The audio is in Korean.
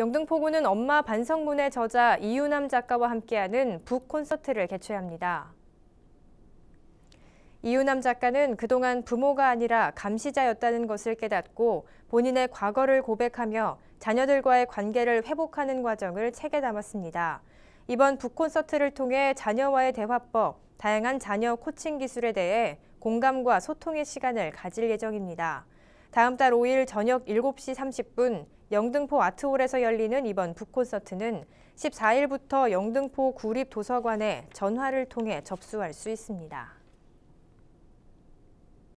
영등포구는 엄마 반성문의 저자 이유남 작가와 함께하는 북 콘서트를 개최합니다. 이유남 작가는 그동안 부모가 아니라 감시자였다는 것을 깨닫고 본인의 과거를 고백하며 자녀들과의 관계를 회복하는 과정을 책에 담았습니다. 이번 북 콘서트를 통해 자녀와의 대화법, 다양한 자녀 코칭 기술에 대해 공감과 소통의 시간을 가질 예정입니다. 다음 달 5일 저녁 7시 30분 영등포 아트홀에서 열리는 이번 북콘서트는 14일부터 영등포 구립도서관에 전화를 통해 접수할 수 있습니다.